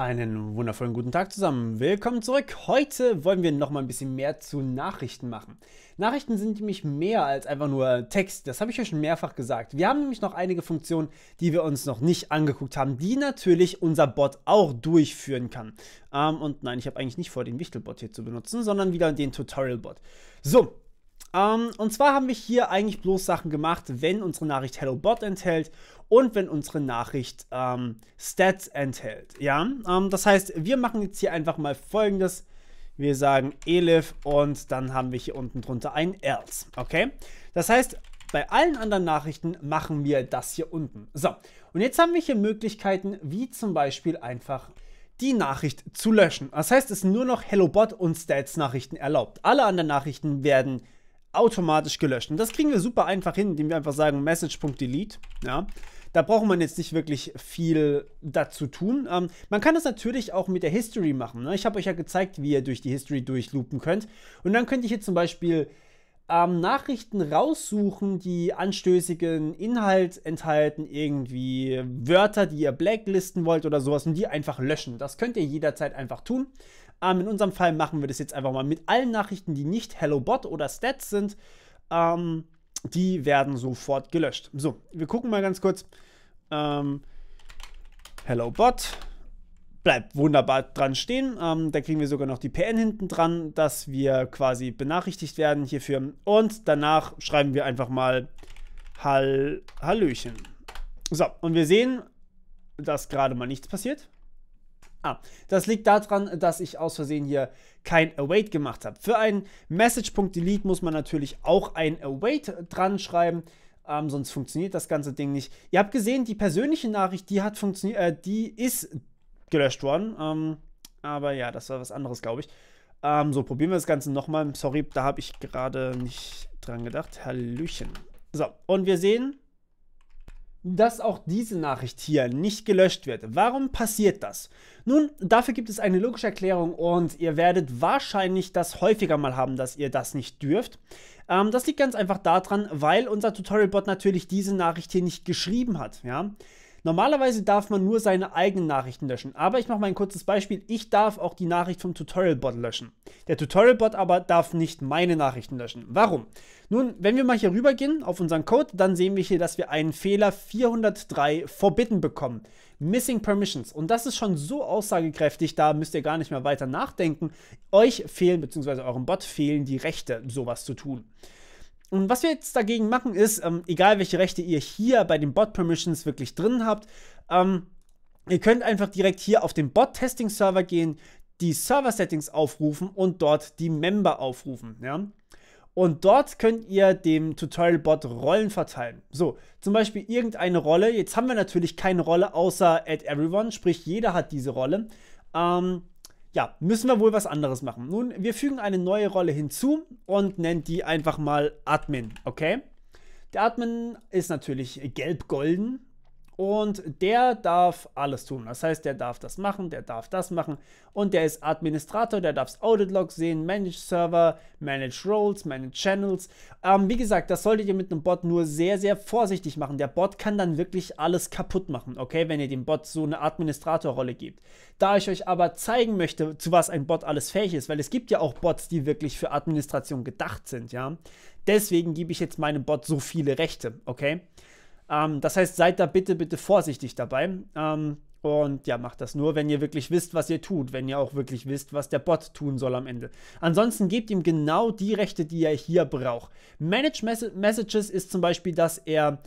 Einen wundervollen guten Tag zusammen. Willkommen zurück. Heute wollen wir noch mal ein bisschen mehr zu Nachrichten machen. Nachrichten sind nämlich mehr als einfach nur Text. Das habe ich euch schon mehrfach gesagt. Wir haben nämlich noch einige Funktionen, die wir uns noch nicht angeguckt haben, die natürlich unser Bot auch durchführen kann. Ähm, und nein, ich habe eigentlich nicht vor, den Wichtelbot hier zu benutzen, sondern wieder den Tutorialbot. So, ähm, und zwar haben wir hier eigentlich bloß Sachen gemacht, wenn unsere Nachricht HelloBot enthält und wenn unsere Nachricht ähm, Stats enthält. Ja, ähm, das heißt, wir machen jetzt hier einfach mal folgendes. Wir sagen elif und dann haben wir hier unten drunter ein else. Okay, das heißt, bei allen anderen Nachrichten machen wir das hier unten. So, und jetzt haben wir hier Möglichkeiten, wie zum Beispiel einfach die Nachricht zu löschen. Das heißt, es sind nur noch HelloBot und Stats Nachrichten erlaubt. Alle anderen Nachrichten werden automatisch gelöscht. Und das kriegen wir super einfach hin, indem wir einfach sagen message.delete. Ja. Da braucht man jetzt nicht wirklich viel dazu tun. Ähm, man kann das natürlich auch mit der History machen. Ne? Ich habe euch ja gezeigt, wie ihr durch die History durchloopen könnt. Und dann könnte ich jetzt zum Beispiel ähm, Nachrichten raussuchen, die anstößigen Inhalt enthalten, irgendwie Wörter, die ihr blacklisten wollt oder sowas und die einfach löschen. Das könnt ihr jederzeit einfach tun. Ähm, in unserem Fall machen wir das jetzt einfach mal mit allen Nachrichten, die nicht HelloBot oder Stats sind. Ähm, die werden sofort gelöscht. So, wir gucken mal ganz kurz. Ähm, Hello bleibt wunderbar dran stehen. Ähm, da kriegen wir sogar noch die PN hinten dran, dass wir quasi benachrichtigt werden hierfür. Und danach schreiben wir einfach mal Hall Hallöchen. So, und wir sehen, dass gerade mal nichts passiert. Ah, das liegt daran, dass ich aus Versehen hier kein Await gemacht habe. Für einen Message.delete muss man natürlich auch ein Await dran schreiben, ähm, sonst funktioniert das ganze Ding nicht. Ihr habt gesehen, die persönliche Nachricht, die hat funktioniert, äh, die ist gelöscht worden. Ähm, aber ja, das war was anderes, glaube ich. Ähm, so, probieren wir das Ganze nochmal. Sorry, da habe ich gerade nicht dran gedacht. Hallöchen. So, und wir sehen, dass auch diese Nachricht hier nicht gelöscht wird. Warum passiert das? Nun, dafür gibt es eine logische Erklärung und ihr werdet wahrscheinlich das häufiger mal haben, dass ihr das nicht dürft. Ähm, das liegt ganz einfach daran, weil unser Tutorial-Bot natürlich diese Nachricht hier nicht geschrieben hat. Ja? Normalerweise darf man nur seine eigenen Nachrichten löschen, aber ich mache mal ein kurzes Beispiel. Ich darf auch die Nachricht vom Tutorial-Bot löschen. Der Tutorial-Bot aber darf nicht meine Nachrichten löschen. Warum? Nun, wenn wir mal hier rübergehen auf unseren Code, dann sehen wir hier, dass wir einen Fehler 403 forbidden bekommen. Missing Permissions. Und das ist schon so aussagekräftig, da müsst ihr gar nicht mehr weiter nachdenken. Euch fehlen, beziehungsweise eurem Bot fehlen die Rechte, sowas zu tun. Und was wir jetzt dagegen machen ist, ähm, egal welche Rechte ihr hier bei den Bot-Permissions wirklich drin habt, ähm, ihr könnt einfach direkt hier auf den Bot-Testing-Server gehen, die Server-Settings aufrufen und dort die Member aufrufen. Ja? Und dort könnt ihr dem Tutorial-Bot Rollen verteilen. So, zum Beispiel irgendeine Rolle. Jetzt haben wir natürlich keine Rolle außer Add Everyone, sprich jeder hat diese Rolle. Ähm, ja, müssen wir wohl was anderes machen. Nun, wir fügen eine neue Rolle hinzu und nennen die einfach mal Admin, okay? Der Admin ist natürlich gelb-golden, und der darf alles tun. Das heißt, der darf das machen, der darf das machen. Und der ist Administrator, der darf das Audit-Log sehen, Manage Server, Manage Roles, Manage Channels. Ähm, wie gesagt, das solltet ihr mit einem Bot nur sehr, sehr vorsichtig machen. Der Bot kann dann wirklich alles kaputt machen, okay, wenn ihr dem Bot so eine Administratorrolle gebt. Da ich euch aber zeigen möchte, zu was ein Bot alles fähig ist, weil es gibt ja auch Bots, die wirklich für Administration gedacht sind, ja. Deswegen gebe ich jetzt meinem Bot so viele Rechte, okay? Ähm, das heißt, seid da bitte, bitte vorsichtig dabei. Ähm, und ja, macht das nur, wenn ihr wirklich wisst, was ihr tut, wenn ihr auch wirklich wisst, was der Bot tun soll am Ende. Ansonsten gebt ihm genau die Rechte, die er hier braucht. Manage Messages ist zum Beispiel, dass er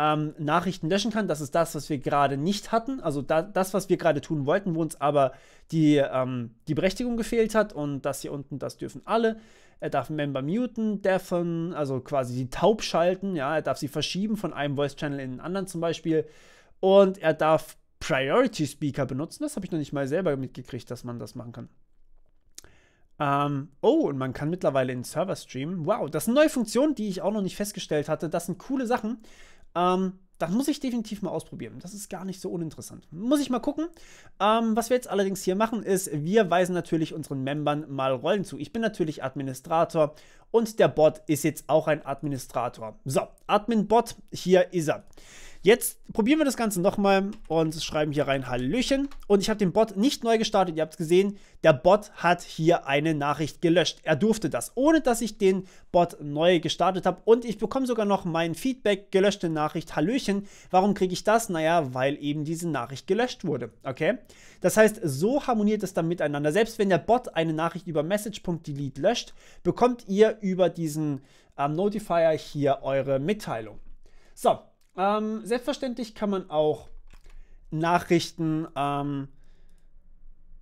ähm, Nachrichten löschen kann. Das ist das, was wir gerade nicht hatten. Also da, das, was wir gerade tun wollten, wo uns aber die, ähm, die Berechtigung gefehlt hat. Und das hier unten, das dürfen alle. Er darf Member muten, deafen, also quasi die taub schalten. Ja, er darf sie verschieben von einem Voice-Channel in den anderen zum Beispiel. Und er darf Priority Speaker benutzen. Das habe ich noch nicht mal selber mitgekriegt, dass man das machen kann. Ähm, oh, und man kann mittlerweile in Server streamen. Wow, das sind neue Funktionen, die ich auch noch nicht festgestellt hatte. Das sind coole Sachen. Ähm, das muss ich definitiv mal ausprobieren. Das ist gar nicht so uninteressant. Muss ich mal gucken. Ähm, was wir jetzt allerdings hier machen, ist, wir weisen natürlich unseren Membern mal Rollen zu. Ich bin natürlich Administrator und der Bot ist jetzt auch ein Administrator. So, Admin-Bot, hier ist er. Jetzt probieren wir das Ganze nochmal und schreiben hier rein Hallöchen. Und ich habe den Bot nicht neu gestartet. Ihr habt es gesehen, der Bot hat hier eine Nachricht gelöscht. Er durfte das, ohne dass ich den Bot neu gestartet habe. Und ich bekomme sogar noch mein Feedback, gelöschte Nachricht Hallöchen. Warum kriege ich das? Naja, weil eben diese Nachricht gelöscht wurde. Okay? Das heißt, so harmoniert es dann miteinander. Selbst wenn der Bot eine Nachricht über Message.delete löscht, bekommt ihr über diesen ähm, Notifier hier eure Mitteilung. So, ähm, selbstverständlich kann man auch Nachrichten. Ähm,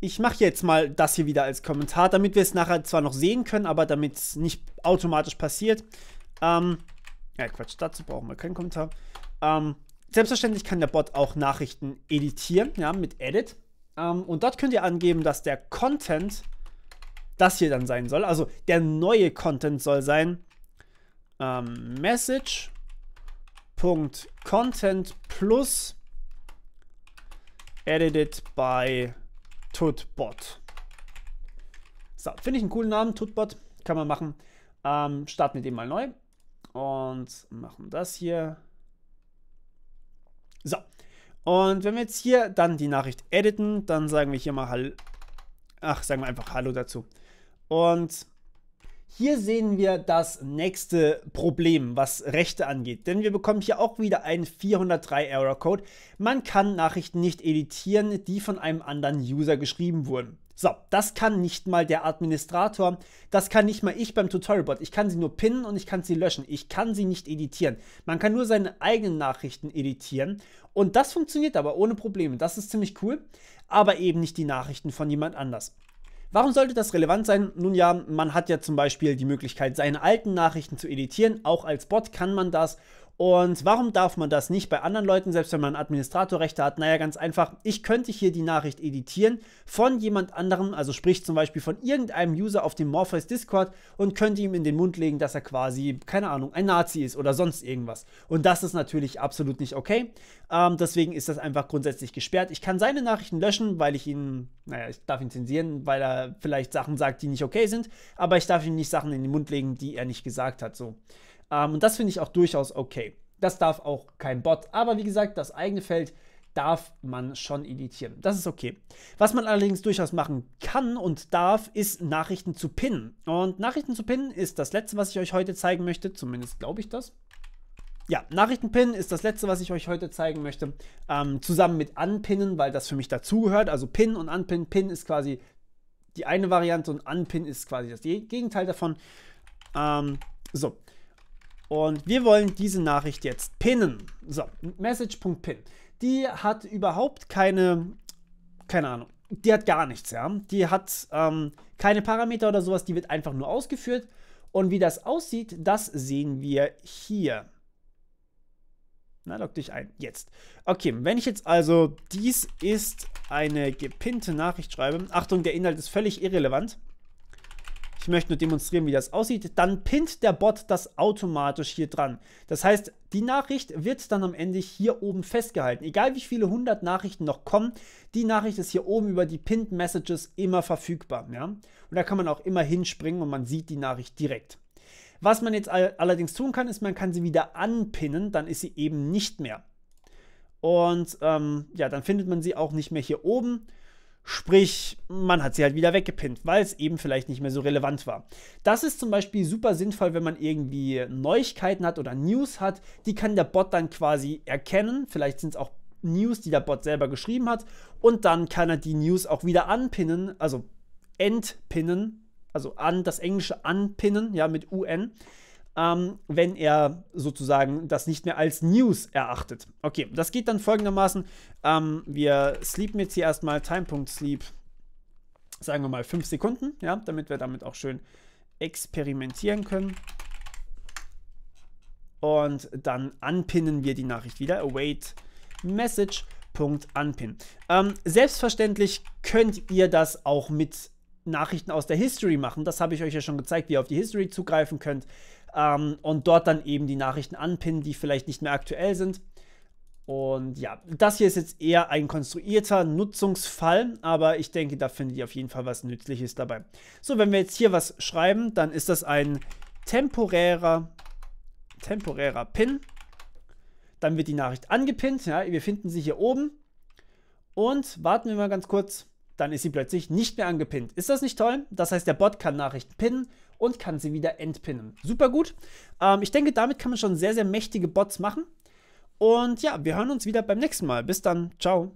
ich mache jetzt mal das hier wieder als Kommentar, damit wir es nachher zwar noch sehen können, aber damit es nicht automatisch passiert. Ähm, ja, Quatsch, dazu brauchen wir keinen Kommentar. Ähm, selbstverständlich kann der Bot auch Nachrichten editieren, ja, mit Edit. Ähm, und dort könnt ihr angeben, dass der Content das hier dann sein soll. Also der neue Content soll sein. Ähm, Message Content plus edited by Tutbot. So, finde ich einen coolen Namen, Tutbot. Kann man machen. Ähm, starten wir den mal neu. Und machen das hier. So. Und wenn wir jetzt hier dann die Nachricht editen, dann sagen wir hier mal Hallo. Ach, sagen wir einfach Hallo dazu. Und hier sehen wir das nächste Problem, was Rechte angeht, denn wir bekommen hier auch wieder einen 403 Error Code. Man kann Nachrichten nicht editieren, die von einem anderen User geschrieben wurden. So, das kann nicht mal der Administrator, das kann nicht mal ich beim Tutorialbot. Ich kann sie nur pinnen und ich kann sie löschen. Ich kann sie nicht editieren. Man kann nur seine eigenen Nachrichten editieren und das funktioniert aber ohne Probleme. Das ist ziemlich cool, aber eben nicht die Nachrichten von jemand anders. Warum sollte das relevant sein? Nun ja, man hat ja zum Beispiel die Möglichkeit, seine alten Nachrichten zu editieren. Auch als Bot kann man das. Und warum darf man das nicht bei anderen Leuten, selbst wenn man Administratorrechte hat? Naja, ganz einfach, ich könnte hier die Nachricht editieren von jemand anderem, also sprich zum Beispiel von irgendeinem User auf dem Morpheus Discord und könnte ihm in den Mund legen, dass er quasi, keine Ahnung, ein Nazi ist oder sonst irgendwas. Und das ist natürlich absolut nicht okay. Ähm, deswegen ist das einfach grundsätzlich gesperrt. Ich kann seine Nachrichten löschen, weil ich ihn, naja, ich darf ihn zensieren, weil er vielleicht Sachen sagt, die nicht okay sind, aber ich darf ihm nicht Sachen in den Mund legen, die er nicht gesagt hat. So. Ähm, und das finde ich auch durchaus okay. Das darf auch kein Bot. Aber wie gesagt, das eigene Feld darf man schon editieren. Das ist okay. Was man allerdings durchaus machen kann und darf, ist Nachrichten zu pinnen. Und Nachrichten zu pinnen ist das letzte, was ich euch heute zeigen möchte. Zumindest glaube ich das. Ja, Nachrichtenpin ist das letzte, was ich euch heute zeigen möchte. Ähm, zusammen mit Anpinnen, weil das für mich dazugehört. Also Pin und Anpin. Pin ist quasi die eine Variante und Anpin ist quasi das Gegenteil davon. Ähm, so, und wir wollen diese Nachricht jetzt pinnen. So, message.pin. Die hat überhaupt keine, keine Ahnung, die hat gar nichts, ja. Die hat ähm, keine Parameter oder sowas, die wird einfach nur ausgeführt. Und wie das aussieht, das sehen wir hier. Na, log dich ein. Jetzt. Okay, wenn ich jetzt also dies ist eine gepinnte Nachricht schreibe, Achtung, der Inhalt ist völlig irrelevant. Ich möchte nur demonstrieren, wie das aussieht. Dann pinnt der Bot das automatisch hier dran. Das heißt, die Nachricht wird dann am Ende hier oben festgehalten. Egal wie viele 100 Nachrichten noch kommen, die Nachricht ist hier oben über die Pinned Messages immer verfügbar. Ja? Und da kann man auch immer hinspringen und man sieht die Nachricht direkt. Was man jetzt allerdings tun kann, ist, man kann sie wieder anpinnen, dann ist sie eben nicht mehr. Und ähm, ja, dann findet man sie auch nicht mehr hier oben, Sprich, man hat sie halt wieder weggepinnt, weil es eben vielleicht nicht mehr so relevant war. Das ist zum Beispiel super sinnvoll, wenn man irgendwie Neuigkeiten hat oder News hat. Die kann der Bot dann quasi erkennen. Vielleicht sind es auch News, die der Bot selber geschrieben hat. Und dann kann er die News auch wieder anpinnen, also entpinnen, also an das englische anpinnen, ja, mit UN ähm, wenn er sozusagen das nicht mehr als News erachtet. Okay, das geht dann folgendermaßen. Ähm, wir sleepen jetzt hier erstmal Time.sleep, sagen wir mal 5 Sekunden, ja, damit wir damit auch schön experimentieren können. Und dann anpinnen wir die Nachricht wieder. Await Message. Punkt anpinnen. Ähm, selbstverständlich könnt ihr das auch mit Nachrichten aus der History machen. Das habe ich euch ja schon gezeigt, wie ihr auf die History zugreifen könnt ähm, und dort dann eben die Nachrichten anpinnen, die vielleicht nicht mehr aktuell sind. Und ja, das hier ist jetzt eher ein konstruierter Nutzungsfall, aber ich denke, da findet ihr auf jeden Fall was Nützliches dabei. So, wenn wir jetzt hier was schreiben, dann ist das ein temporärer, temporärer Pin. Dann wird die Nachricht angepinnt, ja, wir finden sie hier oben. Und warten wir mal ganz kurz, dann ist sie plötzlich nicht mehr angepinnt. Ist das nicht toll? Das heißt, der Bot kann Nachrichten pinnen und kann sie wieder entpinnen. Super gut. Ähm, ich denke, damit kann man schon sehr, sehr mächtige Bots machen. Und ja, wir hören uns wieder beim nächsten Mal. Bis dann. Ciao.